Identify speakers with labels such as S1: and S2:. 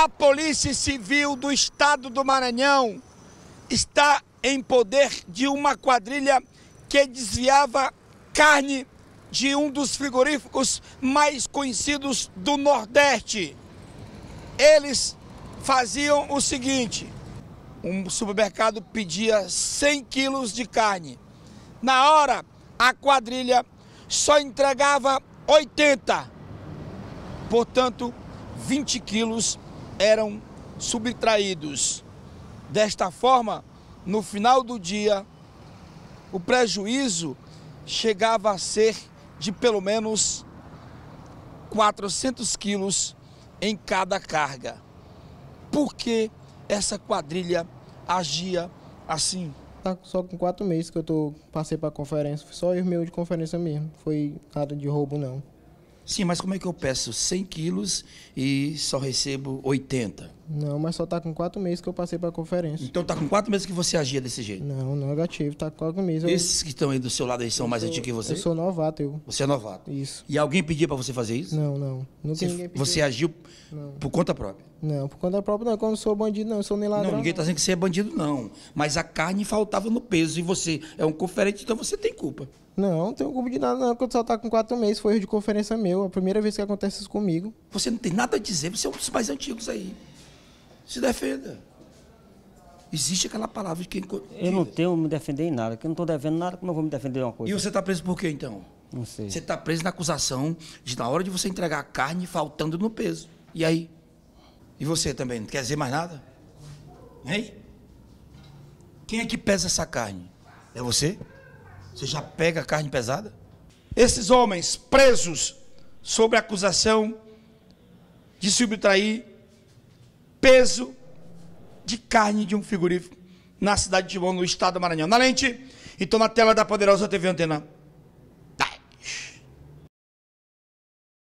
S1: A Polícia Civil do Estado do Maranhão está em poder de uma quadrilha que desviava carne de um dos frigoríficos mais conhecidos do Nordeste. Eles faziam o seguinte: um supermercado pedia 100 quilos de carne. Na hora, a quadrilha só entregava 80. Portanto, 20 quilos eram subtraídos. Desta forma, no final do dia, o prejuízo chegava a ser de pelo menos 400 quilos em cada carga. Por que essa quadrilha agia assim?
S2: Tá só com quatro meses que eu tô, passei para a conferência, foi só erro meu de conferência mesmo, foi nada de roubo não.
S1: Sim, mas como é que eu peço 100 quilos e só recebo 80?
S2: Não, mas só tá com quatro meses que eu passei pra conferência.
S1: Então tá com quatro meses que você agia desse jeito?
S2: Não, não negativo, tá com quatro meses. Eu... Esses que
S1: estão aí do seu lado aí são eu mais sou, antigos que você? Eu sou
S2: novato, eu.
S1: Você é novato? Isso. E alguém pediu pra você fazer isso? Não,
S2: não. Nunca você, ninguém pediu. Você agiu não.
S1: por conta própria?
S2: Não, por conta própria não. É quando eu sou bandido, não, eu sou nem ladrão. Não, ninguém
S1: tá dizendo que você é bandido, não. Mas a carne faltava no peso e você é um conferente, então você tem culpa.
S2: Não, não tenho culpa de nada, não, quando só tá com quatro meses, foi erro de conferência meu. É a primeira vez que acontece isso comigo.
S1: Você não tem nada a dizer, você é um dos mais antigos aí se defenda.
S2: Existe aquela palavra de quem.
S1: Eu não tenho me defender em nada, que eu não estou devendo nada, como eu vou me defender de uma coisa? E você está preso por quê, então? Não sei. Você está preso na acusação de, na hora de você entregar a carne, faltando no peso. E aí? E você também? Não quer dizer mais nada? Hein? Quem é que pesa essa carne? É você? Você já pega a carne pesada? Esses homens presos sobre a acusação de subtrair peso de carne de um frigorífico na cidade de Timon, no estado do Maranhão. Na lente, e então na tela da poderosa TV Antena 10.